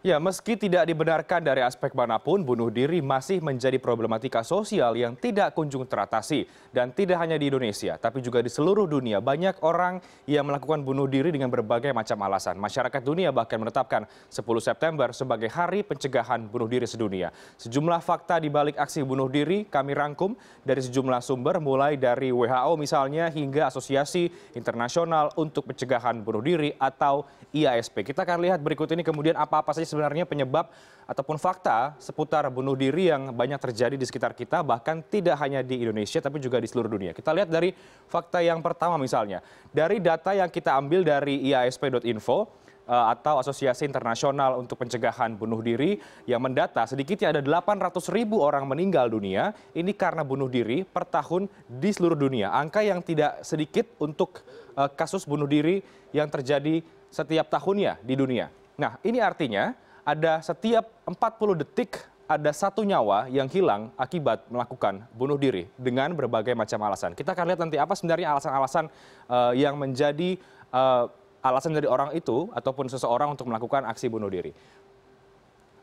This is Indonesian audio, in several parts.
Ya, meski tidak dibenarkan dari aspek manapun, bunuh diri masih menjadi problematika sosial yang tidak kunjung teratasi. Dan tidak hanya di Indonesia, tapi juga di seluruh dunia. Banyak orang yang melakukan bunuh diri dengan berbagai macam alasan. Masyarakat dunia bahkan menetapkan 10 September sebagai hari pencegahan bunuh diri sedunia. Sejumlah fakta di balik aksi bunuh diri kami rangkum dari sejumlah sumber, mulai dari WHO misalnya hingga Asosiasi Internasional untuk Pencegahan Bunuh Diri atau IASP. Kita akan lihat berikut ini kemudian apa-apa saja sebenarnya penyebab ataupun fakta seputar bunuh diri yang banyak terjadi di sekitar kita bahkan tidak hanya di Indonesia tapi juga di seluruh dunia. Kita lihat dari fakta yang pertama misalnya. Dari data yang kita ambil dari iasp.info eh, atau Asosiasi Internasional untuk Pencegahan Bunuh Diri yang mendata sedikitnya ada 800 ribu orang meninggal dunia ini karena bunuh diri per tahun di seluruh dunia. Angka yang tidak sedikit untuk eh, kasus bunuh diri yang terjadi setiap tahunnya di dunia. Nah, ini artinya ada setiap 40 detik ada satu nyawa yang hilang akibat melakukan bunuh diri dengan berbagai macam alasan. Kita akan lihat nanti apa sebenarnya alasan-alasan uh, yang menjadi uh, alasan dari orang itu ataupun seseorang untuk melakukan aksi bunuh diri.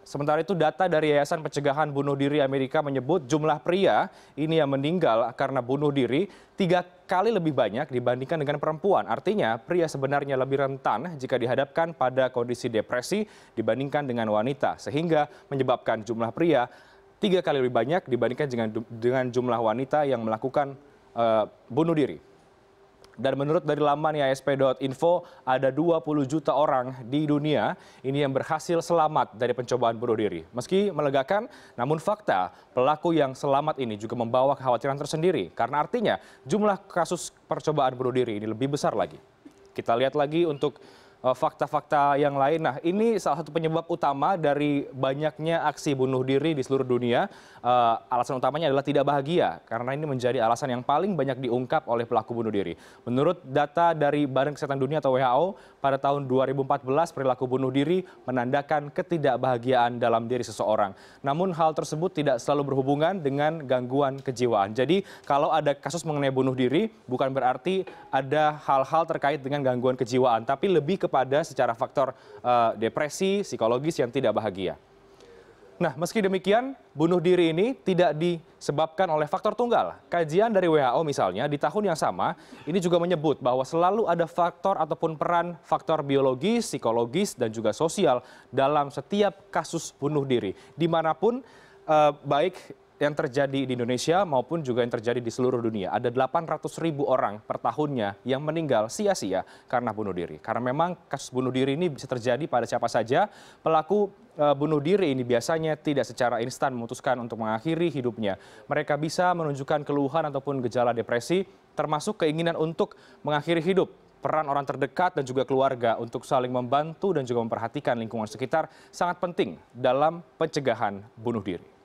Sementara itu data dari Yayasan Pencegahan Bunuh Diri Amerika menyebut jumlah pria ini yang meninggal karena bunuh diri tiga kali lebih banyak dibandingkan dengan perempuan. Artinya pria sebenarnya lebih rentan jika dihadapkan pada kondisi depresi dibandingkan dengan wanita. Sehingga menyebabkan jumlah pria tiga kali lebih banyak dibandingkan dengan, jumlah wanita yang melakukan uh, bunuh diri. Dan menurut dari laman IASP.info, ada 20 juta orang di dunia ini yang berhasil selamat dari pencobaan bunuh diri. Meski melegakan, namun fakta pelaku yang selamat ini juga membawa kekhawatiran tersendiri. Karena artinya jumlah kasus percobaan bunuh diri ini lebih besar lagi. Kita lihat lagi untuk Eh, fakta-fakta yang lain. Nah, ini salah satu penyebab utama dari banyaknya aksi bunuh diri di seluruh dunia. Uh, alasan utamanya adalah tidak bahagia, karena ini menjadi alasan yang paling banyak diungkap oleh pelaku bunuh diri. Menurut data dari Badan Kesehatan Dunia atau WHO, pada tahun 2014 perilaku bunuh diri menandakan ketidakbahagiaan dalam diri seseorang. Namun hal tersebut tidak selalu berhubungan dengan gangguan kejiwaan. Jadi kalau ada kasus mengenai bunuh diri, bukan berarti ada hal-hal terkait dengan gangguan kejiwaan, tapi lebih kepada pada secara faktor eh, depresi psikologis yang tidak bahagia. Nah, meski demikian, bunuh diri ini tidak disebabkan oleh faktor tunggal. Kajian dari WHO misalnya di tahun yang sama ini juga menyebut bahwa selalu ada faktor ataupun peran faktor biologis, psikologis, dan juga sosial dalam setiap kasus bunuh diri. Dimanapun eh, baik yang terjadi di Indonesia maupun juga yang terjadi di seluruh dunia. Ada 800 ribu orang per tahunnya yang meninggal sia-sia karena bunuh diri. Karena memang kasus bunuh diri ini bisa terjadi pada siapa saja. Pelaku e, bunuh diri ini biasanya tidak secara instan memutuskan untuk mengakhiri hidupnya. Mereka bisa menunjukkan keluhan ataupun gejala depresi, termasuk keinginan untuk mengakhiri hidup peran orang terdekat dan juga keluarga untuk saling membantu dan juga memperhatikan lingkungan sekitar sangat penting dalam pencegahan bunuh diri.